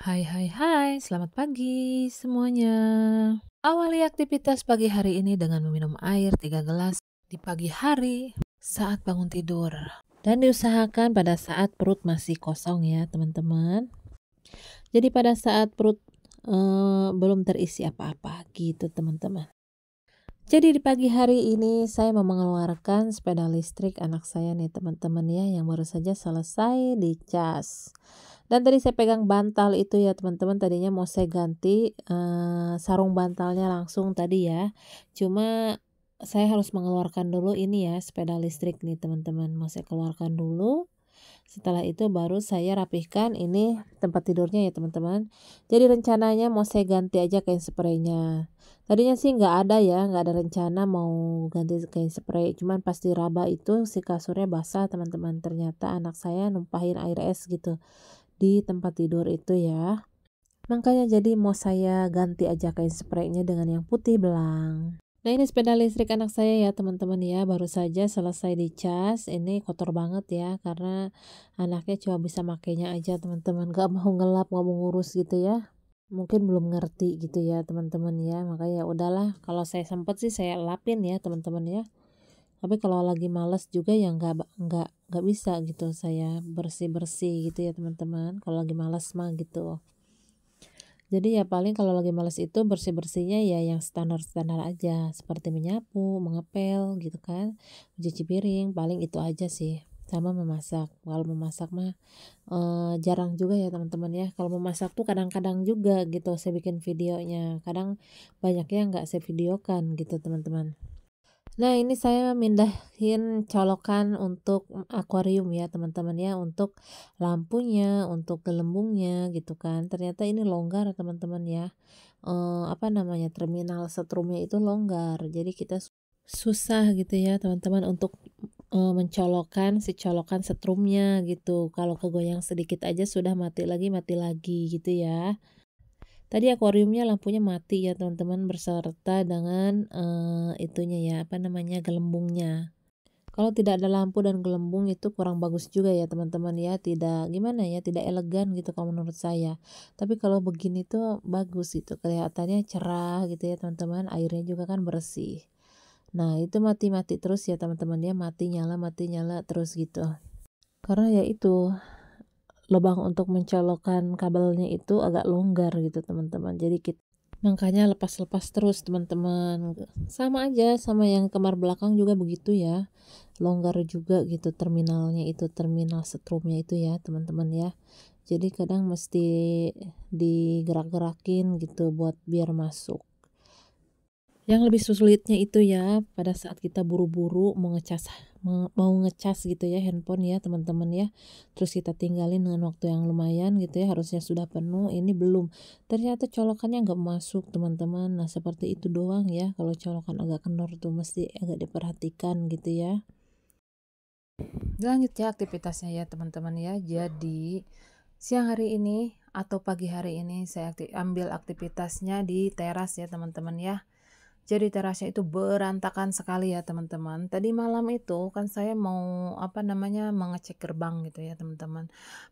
Hai hai hai, selamat pagi semuanya. Awali aktivitas pagi hari ini dengan meminum air 3 gelas di pagi hari saat bangun tidur. Dan diusahakan pada saat perut masih kosong ya teman-teman. Jadi pada saat perut uh, belum terisi apa-apa gitu teman-teman. Jadi di pagi hari ini saya mau mengeluarkan sepeda listrik anak saya nih teman-teman ya yang baru saja selesai dicas. Dan tadi saya pegang bantal itu ya teman-teman tadinya mau saya ganti uh, sarung bantalnya langsung tadi ya. Cuma saya harus mengeluarkan dulu ini ya sepeda listrik nih teman-teman mau saya keluarkan dulu setelah itu baru saya rapihkan ini tempat tidurnya ya teman-teman. Jadi rencananya mau saya ganti aja kain spraynya. Tadinya sih nggak ada ya, nggak ada rencana mau ganti kain spray. Cuman pas diraba itu si kasurnya basah teman-teman. Ternyata anak saya numpahin air es gitu di tempat tidur itu ya. Makanya jadi mau saya ganti aja kain spraynya dengan yang putih belang. Nah ini sepeda listrik anak saya ya teman-teman ya baru saja selesai dicas ini kotor banget ya karena anaknya cuma bisa makainya aja teman-teman gak mau ngelap gak mau ngurus gitu ya mungkin belum ngerti gitu ya teman-teman ya makanya ya udahlah kalau saya sempet sih saya lapin ya teman-teman ya tapi kalau lagi males juga ya nggak nggak nggak bisa gitu saya bersih bersih gitu ya teman-teman kalau lagi males mah gitu jadi ya paling kalau lagi males itu bersih-bersihnya ya yang standar-standar aja seperti menyapu, mengepel gitu kan, cuci piring, paling itu aja sih sama memasak. Kalau memasak mah e, jarang juga ya teman-teman ya. Kalau memasak tuh kadang-kadang juga gitu saya bikin videonya. Kadang banyaknya nggak saya videokan gitu teman-teman. Nah ini saya mindahin colokan untuk akuarium ya teman-teman ya untuk lampunya, untuk gelembungnya gitu kan. Ternyata ini longgar teman-teman ya. E, apa namanya terminal setrumnya itu longgar. Jadi kita susah gitu ya teman-teman untuk e, eh, mencolokkan si colokan setrumnya gitu. Kalau kegoyang sedikit aja sudah mati lagi mati lagi gitu ya. Tadi akuariumnya lampunya mati ya teman-teman berserta dengan uh, itunya ya apa namanya gelembungnya. Kalau tidak ada lampu dan gelembung itu kurang bagus juga ya teman-teman ya tidak gimana ya tidak elegan gitu kalau menurut saya. Tapi kalau begini tuh bagus itu kelihatannya cerah gitu ya teman-teman airnya juga kan bersih. Nah itu mati-mati terus ya teman-teman ya mati nyala mati nyala terus gitu. Karena ya itu lubang untuk mencolokkan kabelnya itu agak longgar gitu teman-teman jadi kita makanya lepas-lepas terus teman-teman sama aja sama yang kamar belakang juga begitu ya longgar juga gitu terminalnya itu terminal setrumnya itu ya teman-teman ya jadi kadang mesti digerak-gerakin gitu buat biar masuk yang lebih sulitnya itu ya pada saat kita buru-buru mau ngecas mau ngecas gitu ya handphone ya teman-teman ya. Terus kita tinggalin dengan waktu yang lumayan gitu ya harusnya sudah penuh ini belum. Ternyata colokannya nggak masuk teman-teman. Nah seperti itu doang ya kalau colokan agak kendor tuh mesti agak diperhatikan gitu ya. Lanjut ya aktivitasnya ya teman-teman ya. Jadi siang hari ini atau pagi hari ini saya ambil aktivitasnya di teras ya teman-teman ya jadi terasnya itu berantakan sekali ya teman-teman. Tadi malam itu kan saya mau apa namanya mengecek gerbang gitu ya teman-teman.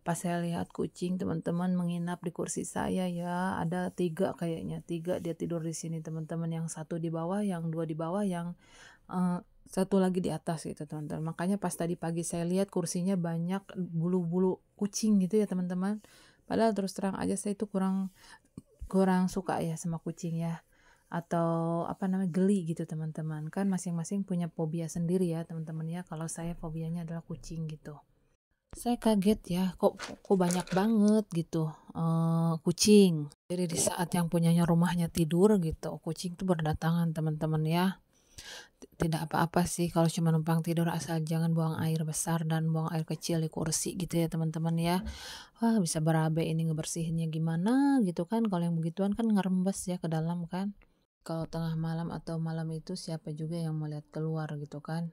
Pas saya lihat kucing teman-teman menginap di kursi saya ya ada tiga kayaknya tiga dia tidur di sini teman-teman. Yang satu di bawah, yang dua di bawah, yang uh, satu lagi di atas gitu teman-teman. Makanya pas tadi pagi saya lihat kursinya banyak bulu-bulu kucing gitu ya teman-teman. Padahal terus terang aja saya itu kurang kurang suka ya sama kucing ya atau apa namanya geli gitu teman-teman kan masing-masing punya fobia sendiri ya teman-teman ya kalau saya fobianya adalah kucing gitu saya kaget ya kok kok banyak banget gitu uh, kucing jadi di saat yang punyanya rumahnya tidur gitu kucing tuh berdatangan teman-teman ya tidak apa-apa sih kalau cuma numpang tidur asal jangan buang air besar dan buang air kecil di kursi gitu ya teman-teman ya wah bisa berabe ini ngebersihinnya gimana gitu kan kalau yang begituan kan ngerembes ya ke dalam kan kalau tengah malam atau malam itu siapa juga yang mau lihat keluar gitu kan.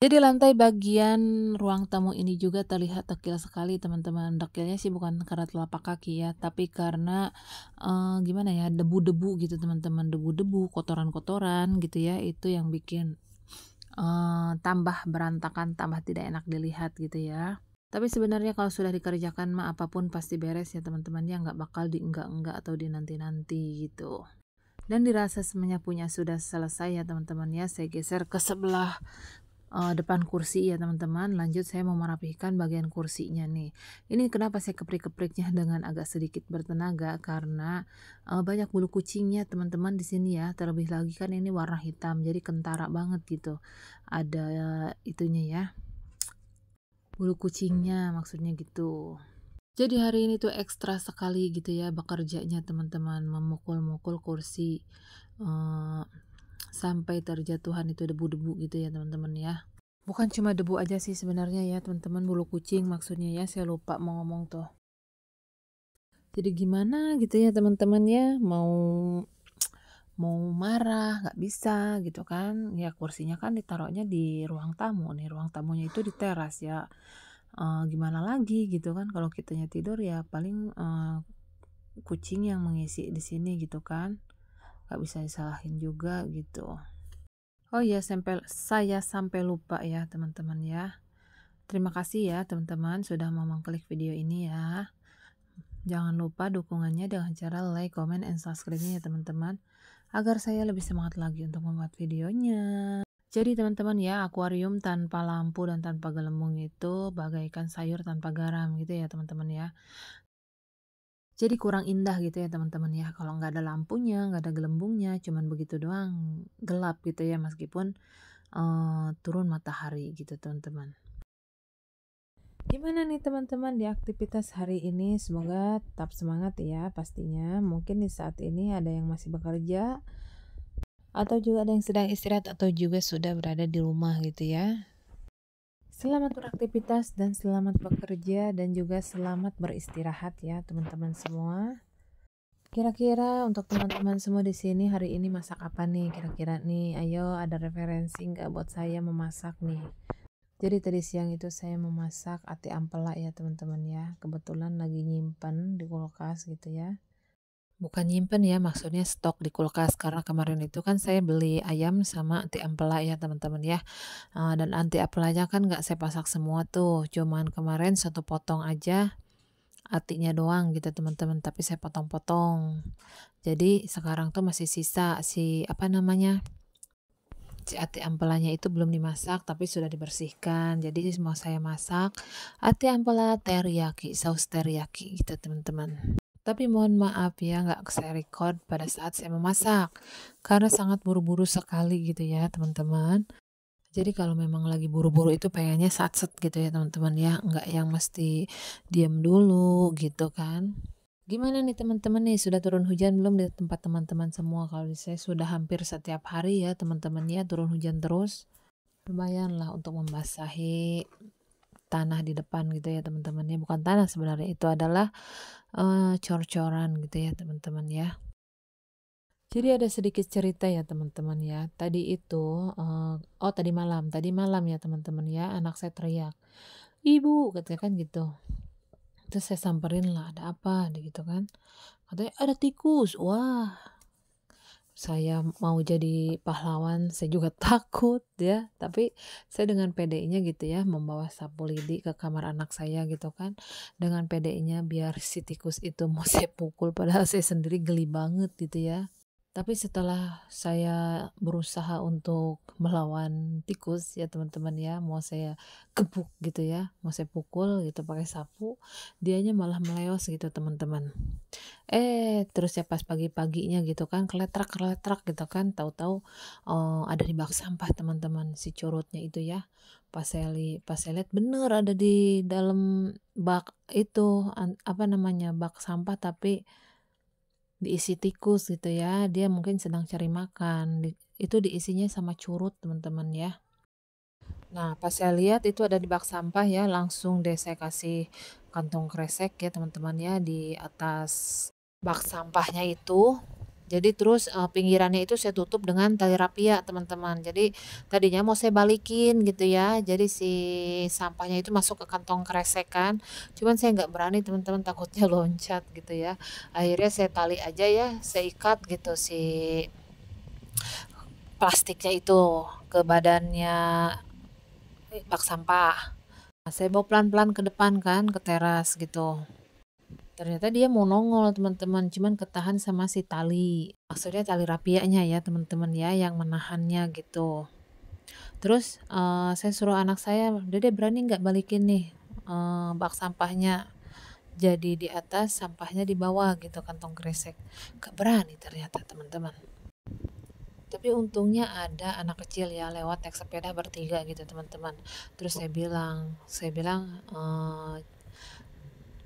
Jadi lantai bagian ruang tamu ini juga terlihat tekil sekali teman-teman. Dekilnya sih bukan karena telapak kaki ya, tapi karena uh, gimana ya debu-debu gitu teman-teman, debu-debu, kotoran-kotoran gitu ya, itu yang bikin uh, tambah berantakan, tambah tidak enak dilihat gitu ya. Tapi sebenarnya kalau sudah dikerjakan mah apapun pasti beres ya teman-teman ya nggak bakal di enggak enggak atau di nanti nanti gitu dan dirasa semuanya punya sudah selesai ya teman-teman ya saya geser ke sebelah uh, depan kursi ya teman-teman lanjut saya mau merapihkan bagian kursinya nih ini kenapa saya keprik-kepriknya dengan agak sedikit bertenaga karena uh, banyak bulu kucingnya teman-teman di sini ya terlebih lagi kan ini warna hitam jadi kentara banget gitu ada eh, itunya ya bulu kucingnya maksudnya gitu jadi hari ini tuh ekstra sekali gitu ya bekerjanya teman-teman memukul-mukul kursi uh, sampai terjatuhan itu debu-debu gitu ya teman-teman ya. Bukan cuma debu aja sih sebenarnya ya teman-teman bulu kucing maksudnya ya saya lupa mau ngomong tuh. Jadi gimana gitu ya teman-teman ya mau mau marah nggak bisa gitu kan ya kursinya kan ditaruhnya di ruang tamu nih ruang tamunya itu di teras ya uh, gimana lagi gitu kan kalau kitanya tidur ya paling uh, kucing yang mengisi di sini gitu kan nggak bisa disalahin juga gitu oh ya sampai saya sampai lupa ya teman-teman ya terima kasih ya teman-teman sudah mau mengklik video ini ya jangan lupa dukungannya dengan cara like comment and subscribe-nya ya teman-teman agar saya lebih semangat lagi untuk membuat videonya jadi teman-teman ya, akuarium tanpa lampu dan tanpa gelembung itu bagaikan sayur tanpa garam gitu ya teman-teman ya. Jadi kurang indah gitu ya teman-teman ya. Kalau nggak ada lampunya, nggak ada gelembungnya, cuman begitu doang gelap gitu ya meskipun uh, turun matahari gitu teman-teman. Gimana nih teman-teman di aktivitas hari ini? Semoga tetap semangat ya pastinya. Mungkin di saat ini ada yang masih bekerja, atau juga ada yang sedang istirahat atau juga sudah berada di rumah gitu ya. Selamat beraktivitas dan selamat bekerja dan juga selamat beristirahat ya teman-teman semua. Kira-kira untuk teman-teman semua di sini hari ini masak apa nih? Kira-kira nih, ayo ada referensi nggak buat saya memasak nih? Jadi tadi siang itu saya memasak ati ampela ya teman-teman ya. Kebetulan lagi nyimpen di kulkas gitu ya. Bukan nyimpen ya, maksudnya stok di kulkas karena kemarin itu kan saya beli ayam sama anti ampela ya teman-teman ya. Eh, dan anti ampelanya kan nggak saya pasak semua tuh, cuman kemarin satu potong aja artinya doang gitu teman-teman, tapi saya potong-potong. Jadi sekarang tuh masih sisa si apa namanya? si ati ampelanya itu belum dimasak tapi sudah dibersihkan jadi semua saya masak ati ampela teriyaki saus teriyaki gitu teman-teman tapi mohon maaf ya nggak saya record pada saat saya memasak karena sangat buru-buru sekali gitu ya teman-teman. Jadi kalau memang lagi buru-buru itu pengennya satset gitu ya teman-teman ya nggak yang mesti diam dulu gitu kan. Gimana nih teman-teman nih sudah turun hujan belum di tempat teman-teman semua kalau di saya sudah hampir setiap hari ya teman-teman ya turun hujan terus lumayan lah untuk membasahi tanah di depan gitu ya teman-teman ya bukan tanah sebenarnya itu adalah uh, cor-coran gitu ya teman-teman ya jadi ada sedikit cerita ya teman-teman ya tadi itu uh, oh tadi malam tadi malam ya teman-teman ya anak saya teriak ibu katanya kan gitu terus saya samperin lah ada apa gitu kan katanya ada tikus wah saya mau jadi pahlawan saya juga takut ya tapi saya dengan PD-nya gitu ya membawa sapu lidi ke kamar anak saya gitu kan dengan PD-nya biar si tikus itu mau saya pukul padahal saya sendiri geli banget gitu ya tapi setelah saya berusaha untuk melawan tikus ya teman-teman ya, mau saya gebuk gitu ya, mau saya pukul gitu pakai sapu, dianya malah meleos gitu teman-teman. Eh, terus ya pas pagi-paginya gitu kan keletrak-keletrak gitu kan, tahu-tahu uh, ada di bak sampah teman-teman si curutnya itu ya. Pas saya, li pas saya lihat bener ada di dalam bak itu an, apa namanya bak sampah tapi diisi tikus gitu ya. Dia mungkin sedang cari makan. Di, itu diisinya sama curut teman-teman ya. Nah, pas saya lihat itu ada di bak sampah ya, langsung deh saya kasih kantong kresek ya teman-teman ya di atas bak sampahnya itu. Jadi terus uh, pinggirannya itu saya tutup dengan tali rapia, ya, teman-teman. Jadi tadinya mau saya balikin gitu ya. Jadi si sampahnya itu masuk ke kantong kresekan. Cuman saya nggak berani, teman-teman, takutnya loncat gitu ya. Akhirnya saya tali aja ya, saya ikat gitu si plastiknya itu ke badannya bak sampah. Nah, saya bawa pelan-pelan ke depan kan, ke teras gitu. Ternyata dia mau nongol teman-teman, cuman ketahan sama si tali. Maksudnya tali rapianya ya teman-teman ya yang menahannya gitu. Terus uh, saya suruh anak saya, Dede berani nggak balikin nih uh, bak sampahnya jadi di atas, sampahnya di bawah gitu kantong kresek. Gak berani ternyata teman-teman. Tapi untungnya ada anak kecil ya lewat naik sepeda bertiga gitu teman-teman. Terus saya bilang, saya bilang, uh,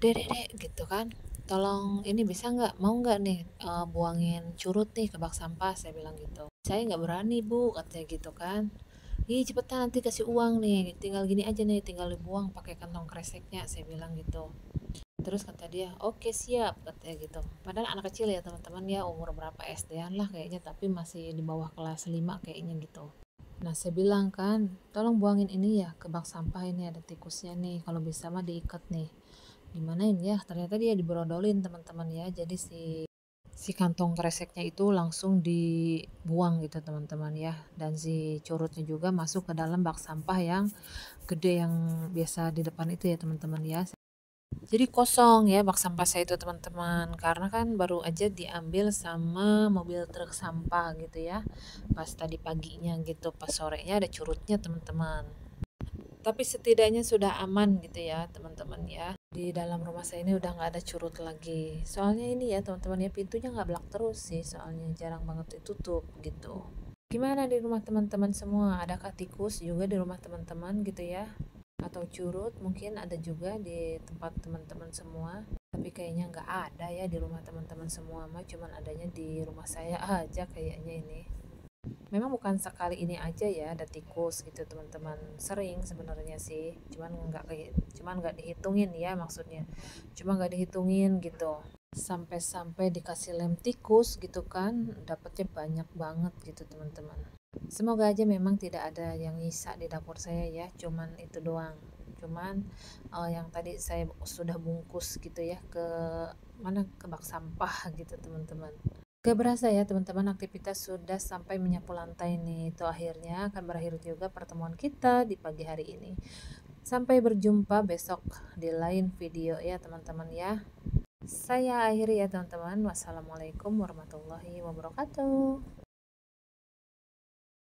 dek dek gitu kan tolong ini bisa nggak mau nggak nih uh, buangin curut nih ke bak sampah saya bilang gitu saya nggak berani bu katanya gitu kan Ih cepetan nanti kasih uang nih tinggal gini aja nih tinggal dibuang pakai kantong kreseknya saya bilang gitu terus kata dia oke okay, siap katanya gitu padahal anak kecil ya teman-teman ya umur berapa SD-an lah kayaknya tapi masih di bawah kelas 5 kayaknya gitu Nah, saya bilang kan, tolong buangin ini ya ke bak sampah ini ada tikusnya nih, kalau bisa mah diikat nih ini ya ternyata dia diberodolin teman-teman ya jadi si si kantong kreseknya itu langsung dibuang gitu teman-teman ya dan si curutnya juga masuk ke dalam bak sampah yang gede yang biasa di depan itu ya teman-teman ya jadi kosong ya bak sampah saya itu teman-teman karena kan baru aja diambil sama mobil truk sampah gitu ya pas tadi paginya gitu pas sorenya ada curutnya teman-teman tapi setidaknya sudah aman gitu ya teman-teman ya di dalam rumah saya ini udah nggak ada curut lagi soalnya ini ya teman-teman ya pintunya nggak belak terus sih soalnya jarang banget ditutup gitu gimana di rumah teman-teman semua adakah tikus juga di rumah teman-teman gitu ya atau curut mungkin ada juga di tempat teman-teman semua tapi kayaknya nggak ada ya di rumah teman-teman semua mah cuman adanya di rumah saya aja kayaknya ini Memang bukan sekali ini aja ya ada tikus gitu teman-teman. Sering sebenarnya sih, cuman nggak cuman nggak dihitungin ya maksudnya. Cuma nggak dihitungin gitu. Sampai-sampai dikasih lem tikus gitu kan, dapetnya banyak banget gitu teman-teman. Semoga aja memang tidak ada yang nyisa di dapur saya ya, cuman itu doang. Cuman uh, yang tadi saya sudah bungkus gitu ya ke mana ke bak sampah gitu teman-teman. Gak berasa ya teman-teman aktivitas sudah sampai menyapu lantai nih Itu akhirnya akan berakhir juga pertemuan kita di pagi hari ini Sampai berjumpa besok di lain video ya teman-teman ya Saya akhiri ya teman-teman Wassalamualaikum warahmatullahi wabarakatuh